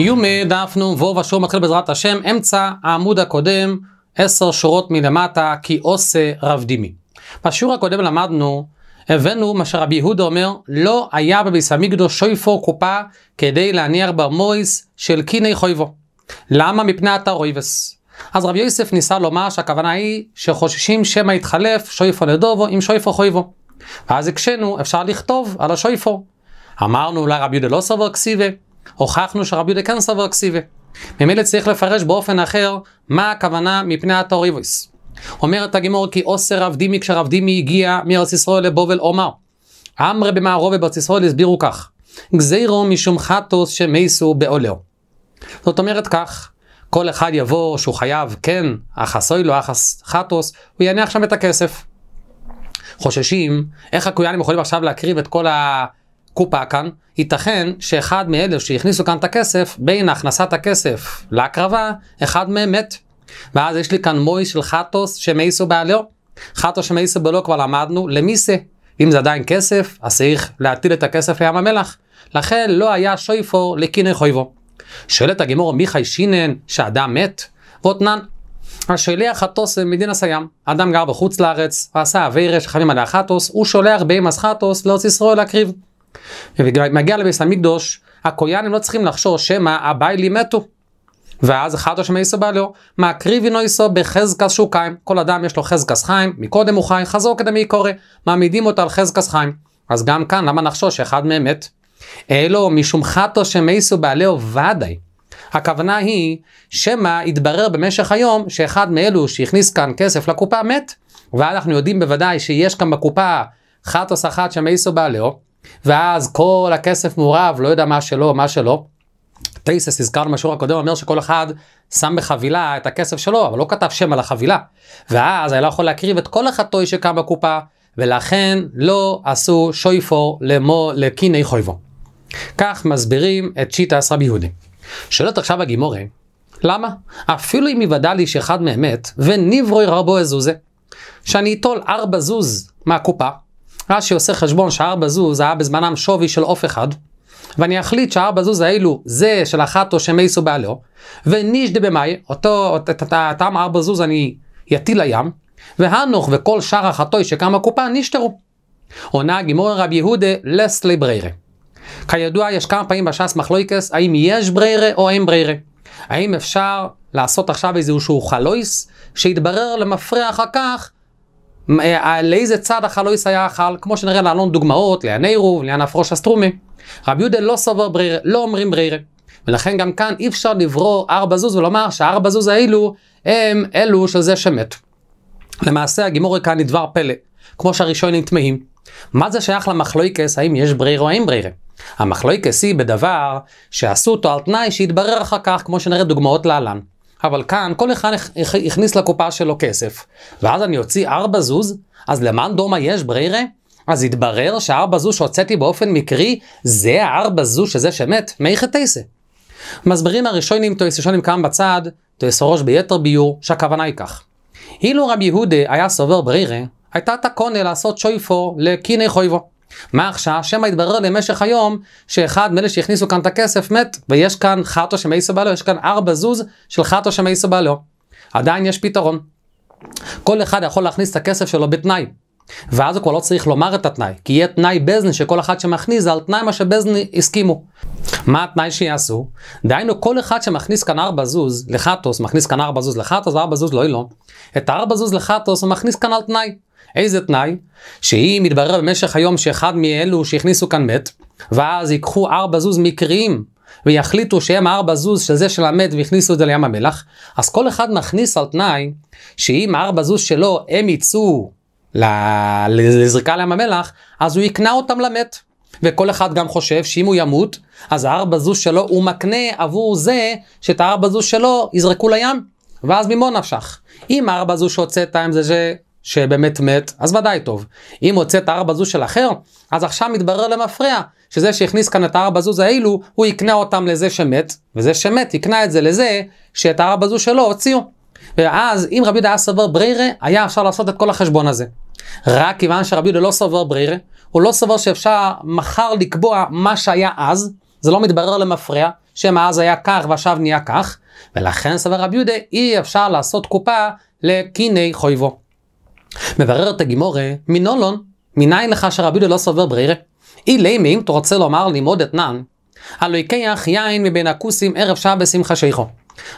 יומי דף נ"ו והשיעור מתחיל בעזרת השם, אמצע העמוד הקודם, עשר שורות מלמטה, כי עושה רב דימי. בשיעור הקודם למדנו, הבאנו מה שרבי יהודה אומר, לא היה בביס המקדוש שויפור קופה כדי להניח בר מויס של קיני חויבו. למה? מפני אתר רויבס? אז רבי יוסף ניסה לומר שהכוונה היא שחוששים שמא יתחלף שויפו נדובו עם שויפו חויבו. ואז הקשינו, אפשר לכתוב על השויפו. אמרנו אולי רבי יהודה לא סובר כסיבה. הוכחנו שרבי יהודה כן סבר כסיבי. ממילא צריך לפרש באופן אחר מה הכוונה מפני התור אומרת הגימור כי אוסר רב דימי כשרב דימי הגיע מארץ ישראל לבובל עומר. עמרי במערובי בארץ ישראל הסבירו כך גזירו משום חטוס שמייסו בעולהו. זאת אומרת כך כל אחד יבוא שהוא חייב כן אחס אוי לו אחס חטוס הוא יניח שם את הכסף. חוששים איך הכויאנים יכולים עכשיו להקריב את כל ה... קופה כאן, ייתכן שאחד מאלה שהכניסו כאן את הכסף, בין הכנסת הכסף להקרבה, אחד מהם מת. ואז יש לי כאן מוי של חטוס שמאיסו בעליו. חטוס שמאיסו בעליו כבר למדנו למי זה? אם זה עדיין כסף, אז צריך להטיל את הכסף לים המלח. לכן לא היה שויפור לקיני חויבו. שואלת הגימור מיכאי שינן שאדם מת? ווטנן. השליח חטוס במדינה סיים, אדם גר בחוץ לארץ, ועשה אבי רש חמים עליה חטוס, הוא שולח בהימס חטוס לארץ ישראל להקריב. ומגיע לביס המקדוש, הכויאנים לא צריכים לחשוש שמא הביילי מתו. ואז אחד השם איסו בעליו, לו, מקריבינו איסו בחזקס שוקיים, כל אדם יש לו חזקס חיים, מקודם הוא חי, חזור כדמי קורא, מעמידים אותו על חזקס חיים. אז גם כאן, למה נחשוש שאחד מהם מת? אלו משום חטו איסו בעליו ודאי. הכוונה היא, שמא יתברר במשך היום שאחד מאלו שהכניס כאן כסף לקופה מת, ואנחנו יודעים בוודאי שיש כאן בקופה חטוס אחת איסו בעליו, ואז כל הכסף מעורב, לא יודע מה שלו, מה שלו. טייסס, הזכרנו בשיעור הקודם, אומר שכל אחד שם בחבילה את הכסף שלו, אבל לא כתב שם על החבילה. ואז היה לא יכול להקריב את כל החטוי שקם בקופה, ולכן לא עשו שויפור למו לקיני חויבו. כך מסבירים את שיטס רבי יהודי. שואלת עכשיו הגימורי, למה? אפילו אם יוודע לי שאחד מהם מת, וניברוי רבו אזוזה, שאני אטול ארבע זוז מהקופה, רש"י עושה חשבון שהר בזוז היה בזמנם שווי של עוף אחד, ואני אחליט שהר בזוז האלו זה של אחת אחתו שמייסו בעליו, ונישדה במאי, אותו, את הטעם הר בזוז אני יטיל לים, והנוך וכל שאר החטוי שקם הקופה נשתרו. עונה גימור רב יהודה לסלי בריירה. כידוע יש כמה פעמים בש"ס מחלויקס האם יש בריירה או אין בריירה. האם אפשר לעשות עכשיו איזשהו חלויס שיתברר למפרע אחר כך אה, אה, לאיזה צד החלויס היה אכל, כמו שנראה להלון דוגמאות, לעניין עירוב, לעניין הפרוש אסטרומי. רבי יהודה לא סובר ברירה, לא אומרים ברירה. ולכן גם כאן אי אפשר לברור ארבע זוז ולומר שארבע זוז האלו הם אלו של זה שמת. למעשה הגימורי כאן היא דבר פלא, כמו שהראשונים תמהים. מה זה שייך למחלויקס, האם יש ברירה או אין ברירה? המחלויקס היא בדבר שעשו אותו על תנאי שיתברר אחר כך, כמו שנראה דוגמאות להלן. אבל כאן כל אחד הכניס לקופה שלו כסף. ואז אני אוציא ארבע זוז? אז למען דומה יש ברירה? אז התברר שהארבע זוז שהוצאתי באופן מקרי, זה הארבע זוז שזה שמת, מייכת תייסה. מסבירים הראשונים תויסשונים כאן בצד, תויסרוש ביתר ביור, שהכוונה היא כך. אילו רבי יהודה היה סובר ברירה, הייתה תקונה לעשות שויפו לקיני חויבו. מה עכשיו? שמא יתברר למשך היום שאחד מאלה שהכניסו כאן את הכסף מת, ויש כאן חטו שמאיסו בעלו, יש כאן ארבע זוז של חטו שמאיסו בעלו. עדיין יש פתרון. כל אחד יכול להכניס את הכסף שלו בתנאי. ואז הוא כבר לא צריך לומר את התנאי, כי יהיה תנאי בזני שכל אחד שמכניס זה על תנאי מה שבזני הסכימו. מה התנאי שיעשו? דהיינו כל אחד שמכניס כאן ארבע זוז לחטוס, מכניס כאן ארבע זוז לחטוס ארבע זוז לא יהיה לא. לו. את ארבע זוז לחטוס הוא מכניס כאן על תנאי. איזה תנאי? שאם יתברר במשך היום שאחד מאלו שהכניסו כאן מת, ואז ייקחו ארבע זוז מקריים ויחליטו שהם ארבע זוז של זה של המת והכניסו את זה לים המלח, אז כל אחד מכניס על תנאי שאם ארבע זוז שלו הם יצאו לזריקה לים המלח, אז הוא יקנה אותם למת. וכל אחד גם חושב שאם הוא ימות, אז הארבע זוז שלו הוא מקנה עבור זה שאת הארבע זוז שלו יזרקו לים. ואז ממון נפשך. אם הארבע זוז שהוצאת עם זה שבאמת מת, אז ודאי טוב. אם הוצא את הארבע זוז של אחר, אז עכשיו מתברר למפרע שזה שהכניס כאן את הארבע זוז האלו, הוא יקנה אותם לזה שמת, וזה שמת יקנה את זה לזה שאת הארבע זוז שלו הוציאו. ואז אם רבי יהודה היה סובר ברירה, היה אפשר לעשות את כל החשבון הזה. רק כיוון שרבי יהודה לא סובר ברירה, הוא לא סובר שאפשר מחר לקבוע מה שהיה אז, זה לא מתברר למפרע, שמא אז היה כך ועכשיו נהיה כך, ולכן סובר רבי יהודה אי אפשר לעשות קופה לקיני חויבו. מבררת הגימורי, מנולון, מניין לך שרבי יהודה לא סובר ברירה? אי לימי, אם אתה רוצה לומר לימוד אתנן, הלא יקח יין מבין הכוסים ערב שעה בשמחה שיחו.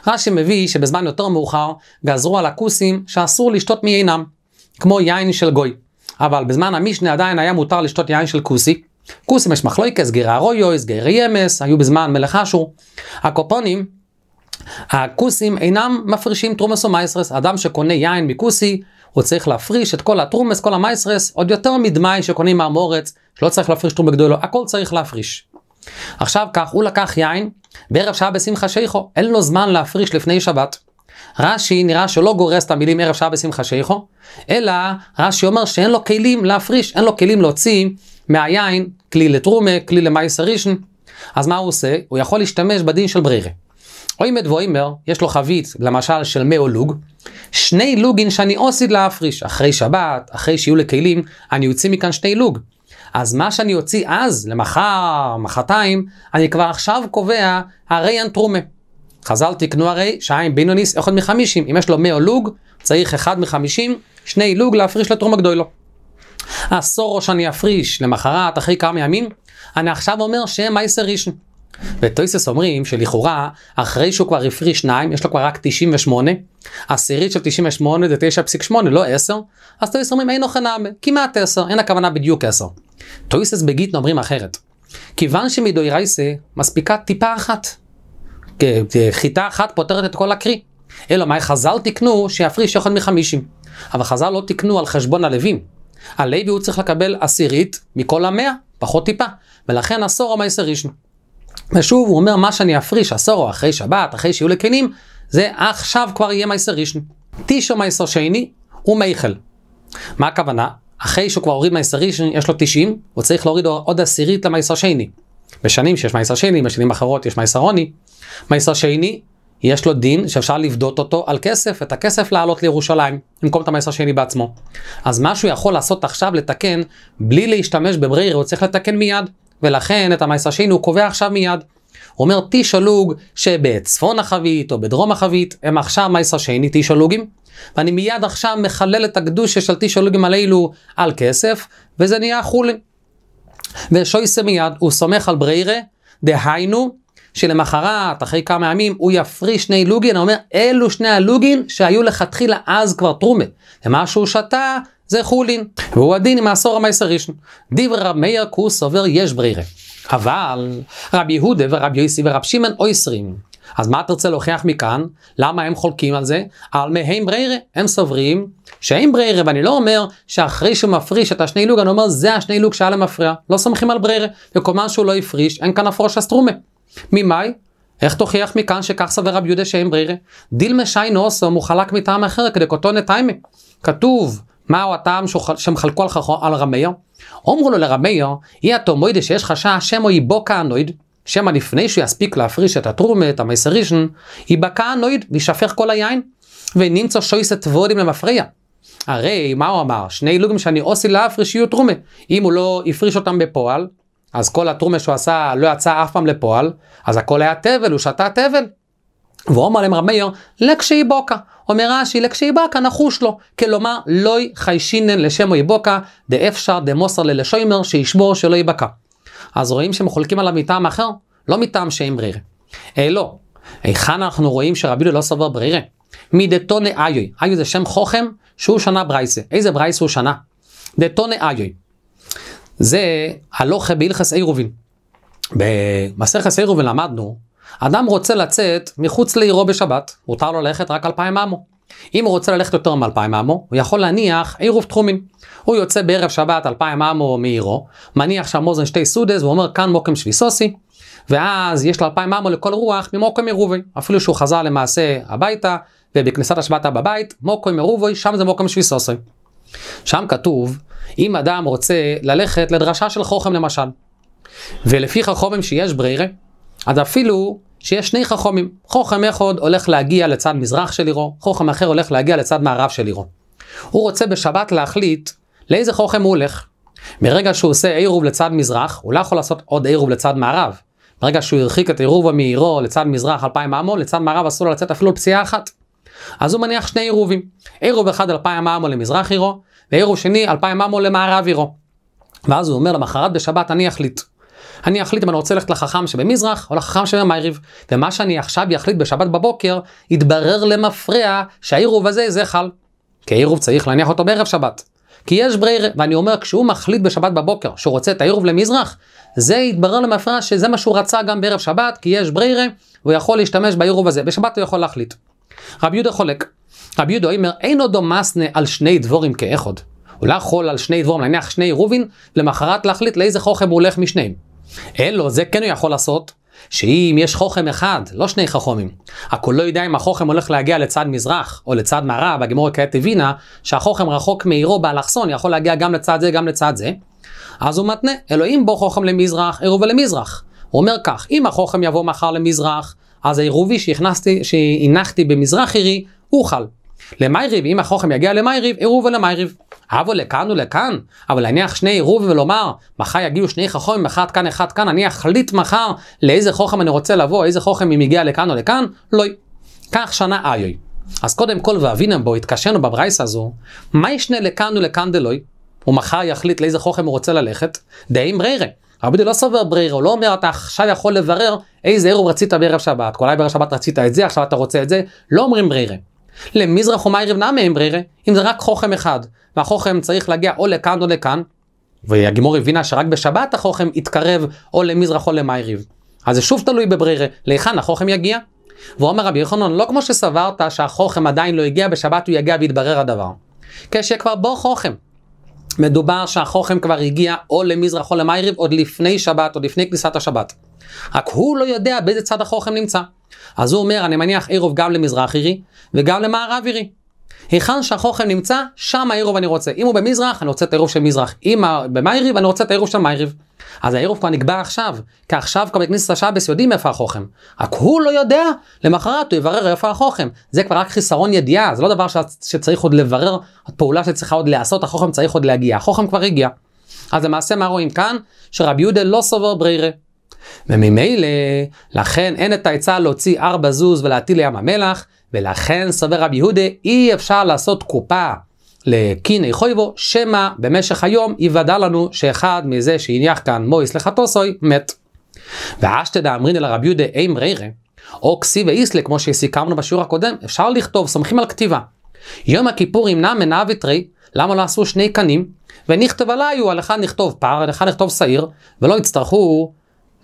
רש"י מביא שבזמן יותר מאוחר גזרו על הכוסים שאסור לשתות מיינם, כמו יין של גוי. אבל בזמן המשנה עדיין היה מותר לשתות יין של כוסי. כוסים יש מחלוקס, גרי ארויוס, גרי אמס, היו בזמן מלך אשור. הקופונים, הכוסים אינם מפרישים תרומס ומייסרס, אדם שקונה יין מכוסי, הוא צריך להפריש את כל הטרומס, כל המייסרס, עוד יותר מדמאי שקונים מהמורץ, שלא צריך להפריש טרומה גדולה, לא, הכל צריך להפריש. עכשיו כך, הוא לקח יין, בערב שעה בשמחה שיחו, אין לו זמן להפריש לפני שבת. רש"י נראה שלא גורס את המילים ערב שעה בשמחה שיחו, אלא רש"י אומר שאין לו כלים להפריש, אין לו כלים להוציא מהיין כלי לטרומה, כלי למייסר ראשון. אז מה הוא עושה? הוא יכול להשתמש בדין של ברירה. אוימד ואוימר, יש לו חבית, למשל, של מאו לוג, שני לוגין שאני אוסיד להפריש, אחרי שבת, אחרי שיהיו לכלים, אני אוציא מכאן שני לוג. אז מה שאני אוציא אז, למחר, מחרתיים, אני כבר עכשיו קובע הרי אנטרומה. חז"ל תקנו הרי שעין בינוניס, אחד מחמישים. אם יש לו מאו לוג, צריך אחד מחמישים, שני לוג להפריש לתרומה גדולו. הסורו שאני אפריש למחרת, אחרי כמה ימים, אני עכשיו אומר שהם מייסר רישן. וטויסס אומרים שלכאורה, אחרי שהוא כבר הפריש 2, יש לו כבר רק 98, עשירית של 98 זה 9.8, לא 10, אז טויסס אומרים אין אינו חנאמה, כמעט 10, אין הכוונה בדיוק 10. טויסס בגיטנו אומרים אחרת. כיוון שמדוירייסה מספיקה טיפה אחת. חיטה אחת פותרת את כל הקרי. אלא מה חז"ל תיקנו שיפריש יחד מחמישים. אבל חז"ל לא תיקנו על חשבון הלווים. הלוי הוא צריך לקבל עשירית מכל המאה, פחות טיפה. ולכן עשור המאיסר ראשון. ושוב, הוא אומר, מה שאני אפריש, עשור או אחרי שבת, אחרי שיהיו לכנים, זה עכשיו כבר יהיה מייסר ראשון. תשעו מייסר שני ומייחל. מה הכוונה? אחרי שהוא כבר הוריד מייסר ראשון, יש לו 90, הוא צריך להוריד עוד עשירית למייסר שני. בשנים שיש מייסר שני, בשנים אחרות יש מייסר עוני. מייסר שני, יש לו דין שאפשר לבדות אותו על כסף, את הכסף לעלות לירושלים, במקום את המעשר שני בעצמו. אז מה שהוא יכול לעשות עכשיו לתקן, בלי להשתמש בבריר, הוא צריך לתקן מיד. ולכן את המייס השין הוא קובע עכשיו מיד. הוא אומר T שלוג שבצפון החבית או בדרום החבית הם עכשיו מייס שני T שלוגים. ואני מיד עכשיו מחלל את הקדושה של T שלוגים הללו על כסף, וזה נהיה חולי. ושויסה מיד, הוא סומך על בריירה, דהיינו, שלמחרת, אחרי כמה ימים, הוא יפריש שני לוגין, הוא אומר, אלו שני הלוגין שהיו לכתחילה אז כבר תרומה. ומה שהוא שתה, זה חולין, והוא הדין עם העשור המעשר ראשון. דיבר רב מאיר כוס עובר יש ברירה. אבל רב יהודה ורב יוסי ורב שמעון אויסרים. אז מה תרצה להוכיח מכאן? למה הם חולקים על זה? על מהם ברירה. הם סוברים שאין ברירה, ואני לא אומר שאחרי שהוא מפריש את השני לוג, אני אומר זה השני לוג שהיה למפריע. לא סומכים על ברירה. וכלומר שהוא לא הפריש, אין כאן הפרוש אסטרומה. ממאי? איך תוכיח מכאן שכך סובר רב יהודה שאין ברירה? דילמה שיינו אוסום הוא חלק מטעם אחר כדקותו נטיימה. כתוב מהו הטעם שהם חלקו על רמיו? אמרו לו לרמיו, יהיה התומוידה שיש חשש שמו יבוקה הנויד, שמא לפני שהוא יספיק להפריש את הטרומה, את המסרישן, יבקע הנויד וישפך כל היין, ונמצא שויסת וודים למפריע. הרי, מה הוא אמר? שני לוגים שאני עושה להפריש יהיו טרומה. אם הוא לא הפריש אותם בפועל, אז כל הטרומה שהוא עשה לא יצא אף פעם לפועל, אז הכל היה תבל, הוא שתה תבל. ואומר להם מאיר, לקשי בוקה. אומר רש"י, לקשי בוקה נחוש לו. כלומר, לוי חיישינן לשם לשמו בוקה, דאפשר דמוסר ללשוימר, שישבור שלא ייבקע. אז רואים שהם חולקים עליו מטעם אחר? לא מטעם שאין ברירה. אה, לא. היכן אנחנו רואים שרבי לא סובר ברירה? מדתונה איוי. איוי זה שם חוכם שהוא שנה ברייסה. איזה ברייסה הוא שנה? דתונה איוי. זה הלוכה בהלכס עירובין. במסכת עירובין למדנו אדם רוצה לצאת מחוץ לעירו בשבת, מותר לו ללכת רק אלפיים אמו. אם הוא רוצה ללכת יותר מאלפיים אמו, הוא יכול להניח עירוב תחומין. הוא יוצא בערב שבת אלפיים אמו מעירו, מניח שם אוזן שתי סודס, ואומר כאן מוקם שבי סוסי, ואז יש לו אלפיים אמו לכל רוח ממוקם עירובי. אפילו שהוא חזר למעשה הביתה, ובכניסת השבת בבית, מוקם עירובי, שם זה מוקם שבי סוסי. שם כתוב, אם אדם רוצה ללכת לדרשה של חוכם למשל, ולפי חכומים שיש ברירה, אז אפילו שיש שני חכמים, חוכם אחד הולך להגיע לצד מזרח של עירו, חוכם אחר הולך להגיע לצד מערב של עירו. הוא רוצה בשבת להחליט לאיזה חוכם הוא הולך. מרגע שהוא עושה עירוב לצד מזרח, הוא לא יכול לעשות עוד עירוב לצד מערב. ברגע שהוא הרחיק את עירוב מעירו לצד מזרח 2,000 אמו, לצד מערב אסור לו לצאת אפילו פציעה אחת. אז הוא מניח שני עירובים. עירוב אחד 2,000 אמו למזרח עירו, ועירוב שני 2,000 אמו למערב עירו. ואז הוא אומר למחרת בשבת אני אחליט. אני אחליט אם אני רוצה ללכת לחכם שבמזרח או לחכם שבמייריב. ומה שאני עכשיו אחליט בשבת בבוקר, יתברר למפרע שהעירוב הזה זה חל. כי העירוב צריך להניח אותו בערב שבת. כי יש ברירה, ואני אומר, כשהוא מחליט בשבת בבוקר שהוא רוצה את העירוב למזרח, זה יתברר למפרע שזה מה שהוא רצה גם בערב שבת, כי יש ברירה, הוא יכול להשתמש בעירוב הזה, בשבת הוא יכול להחליט. רבי יהודה חולק. רבי יהודה אומר, אין עודו מסנה על שני דבורים כאחד. הוא לא יכול על שני דבורים להניח שני עירובין, למחרת להחליט לאיזה חוכם הוא הולך משניהם. אלו, זה כן הוא יכול לעשות, שאם יש חוכם אחד, לא שני חכומים, הכל לא יודע אם החוכם הולך להגיע לצד מזרח או לצד מערב, הגמור כעת הבינה שהחוכם רחוק מעירו באלכסון, יכול להגיע גם לצד זה, גם לצד זה, אז הוא מתנה, אלוהים בו חוכם למזרח, עירוב ולמזרח. הוא אומר כך, אם החוכם יבוא מחר למזרח, אז העירובי שהנחתי במזרח עירי, הוא חל. למייריב, אם החוכם יגיע למייריב, עירוב ולמייריב. אבו לכאן ולכאן, אבל להניח שני עירוב ולומר, מחר יגיעו שני חכמים, אחד כאן, אחד כאן, אני אחליט מחר לאיזה חוכם אני רוצה לבוא, איזה חוכם אם יגיע לכאן או לכאן, לא. כך שנה איוי. אז קודם כל, ואבינם בו, התקשינו בברייס הזו, מה ישנה לכאן ולכאן דלוי? הוא מחר יחליט לאיזה חוכם הוא רוצה ללכת, דעים ברירה. רבי די לא סובר ברירה, הוא לא אומר אתה עכשיו יכול לברר איזה עירוב רצית בערב שבת, אולי בערב שבת רצית את זה, עכשיו אתה רוצה את זה, לא אומרים ברירה. למזרח ומאירב נמי אמברירה, אם זה רק חוכם אחד, והחוכם צריך להגיע או לכאן או לכאן, והגימור הבינה שרק בשבת החוכם יתקרב או למזרח או למאיריב. אז זה שוב תלוי בברירה, להיכן החוכם יגיע? ואומר רבי יוחנן, לא כמו שסברת שהחוכם עדיין לא הגיע, בשבת הוא יגיע ויתברר הדבר. כשכבר בוא חוכם. מדובר שהחוכם כבר הגיע או למזרח או למאיריב עוד לפני שבת, עוד לפני כניסת השבת. רק הוא לא יודע באיזה צד החוכם נמצא. אז הוא אומר, אני מניח עירוב גם למזרח עירי וגם למערב עירי. היכן שהחוכם נמצא, שם העירוב אני רוצה. אם הוא במזרח, אני רוצה את העירוב של מזרח. אם במאיריב, אני רוצה את העירוב של מאיריב. אז העירוב כבר נקבע עכשיו, כי עכשיו כבר בכניסת השבס יודעים איפה החוכם. רק הוא לא יודע, למחרת הוא יברר איפה החוכם. זה כבר רק חיסרון ידיעה, זה לא דבר שצריך עוד לברר, פעולה שצריכה עוד לעשות, החוכם צריך עוד להגיע. החוכם כבר הגיע. אז למעשה מה רואים כאן? שרבי יהודה לא סובר ברירה. וממילא, לכן אין את העצה להוציא ארבע זוז ולהטיל לים המלח, ולכן סובר רבי יהודה, אי אפשר לעשות קופה לקיני חויבו, שמא במשך היום יוודע לנו שאחד מזה שהניח כאן מויס לחטוסוי מת. ואשתדא אמרינא לרבי יהודה אין ברירה, או כסי ואיסלה, כמו שסיכמנו בשיעור הקודם, אפשר לכתוב, סומכים על כתיבה. יום הכיפור ימנע מנע ותרי, למה לא עשו שני קנים? ונכתב עליו, על אחד נכתוב פר, על אחד נכתוב שעיר, ולא יצטרכו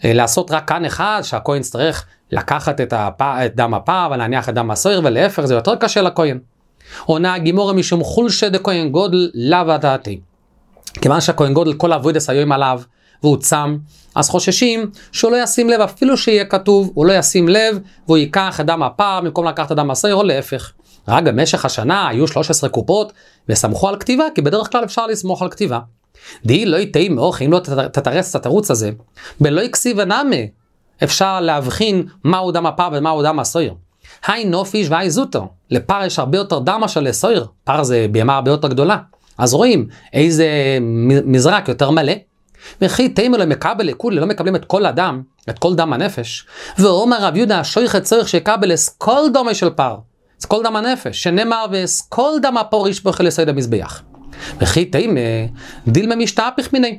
אה, לעשות רק כאן אחד, שהכהן יצטרך לקחת את, הפ... את דם הפר ולהניח את דם הסוהר, ולהפך זה יותר קשה לכהן. עונה הגימורה משום חולשה דכהן גודל לאו הדעתי. כיוון שהכהן גודל כל אבוידס היו עם עליו, והוא צם, אז חוששים שהוא לא ישים לב, אפילו שיהיה כתוב, הוא לא ישים לב, והוא ייקח את דם הפר במקום לקחת את דם הסוהר, או להפך. רק במשך השנה היו 13 קופות, וסמכו על כתיבה, כי בדרך כלל אפשר לסמוך על כתיבה. דהי לא יתאים מאורך, אם לא תתרס את התירוץ הזה, בלא יקסיב הנאמה, אפשר להבחין מהו דם הפר ומהו דם הסויר. היי נופיש והי זוטו, לפר יש הרבה יותר דם מאשר לסויר, פר זה בימה הרבה יותר גדולה. אז רואים איזה מזרק יותר מלא. וכי תימו למקבל לא לכולי, לא מקבלים את כל הדם, את כל דם הנפש. ואומר רב יהודה, שויכת צריך שיקבל אסכול דומה של פר, אסכול דם הנפש, שנאמר ואסכול דם הפור ישפוך אל יסוד המזבח. וכי תימא דילמה משתהפך מיני.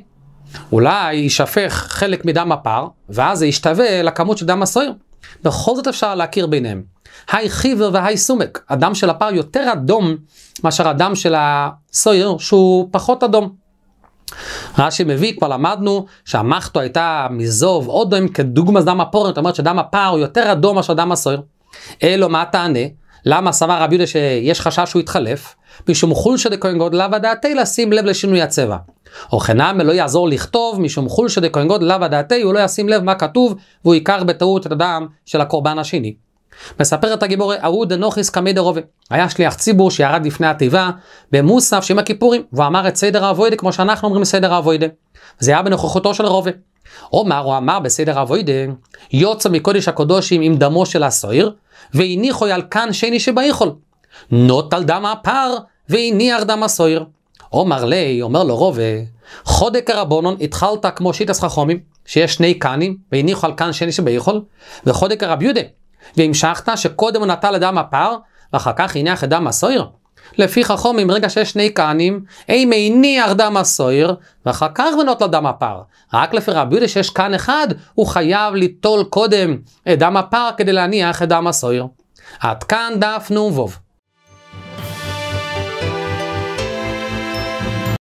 אולי יישפך חלק מדם הפר, ואז זה ישתווה לכמות של דם הסוער. בכל זאת אפשר להכיר ביניהם. היי חיבר והי סומק, הדם של הפר יותר אדום מאשר הדם של הסוער שהוא פחות אדום. רש"י מביא, כבר למדנו שהמחטו הייתה מזוב אודם כדוגמא דם הפורן, זאת אומרת שדם הפר הוא יותר אדום מאשר דם הסוער. אלו מה תענה? למה סבר רבי יהודה שיש חשש שהוא יתחלף? משום חולשה דכהן גוד לאו הדעתי לשים לב לשינוי הצבע. או חנם לא יעזור לכתוב משום חולשה דכהן גוד לאו הדעתי הוא לא ישים לב מה כתוב והוא ייקח בטעות את הדם של הקורבן השני. מספר את הגיבור ההוא דנוכיס קמי דרובה. היה שליח ציבור שירד לפני התיבה במוסף שעם הכיפורים והוא אמר את סדר האבוידה כמו שאנחנו אומרים סדר האבוידה. זה היה בנוכחותו של רובה. עומר הוא אמר בסדר אבוידה יוצא מקודש הקודושים עם דמו של הסוהיר והניחו על כאן שני שבאיכול. נוט על דם הפר והניח ארדם הסויר. עומר לי, אומר לו רובה, חודק הרבונון התחלת כמו שיטס חכומים, שיש שני קאנים, והניחו על קאן שני שביכול, וחודק הרב יהודה, והמשכת שקודם הוא נטל אדם הפר, ואחר כך הניח את דם הסויר. לפי חכומים, רגע שיש שני קאנים, אימא הניח דם הסויר, ואחר כך בנות לדם הפר. רק לפי רב יהודה שיש קאן אחד, הוא חייב ליטול קודם את דם הפר כדי להניח את דם הסויר. עד כאן דף נ"ו.